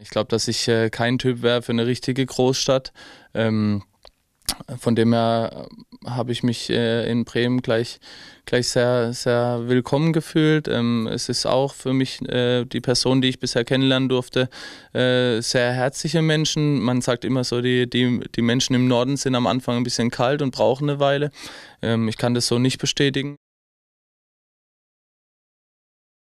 Ich glaube, dass ich äh, kein Typ wäre für eine richtige Großstadt. Ähm, von dem her äh, habe ich mich äh, in Bremen gleich, gleich sehr, sehr willkommen gefühlt. Ähm, es ist auch für mich äh, die Person, die ich bisher kennenlernen durfte, äh, sehr herzliche Menschen. Man sagt immer so, die, die, die Menschen im Norden sind am Anfang ein bisschen kalt und brauchen eine Weile. Ähm, ich kann das so nicht bestätigen.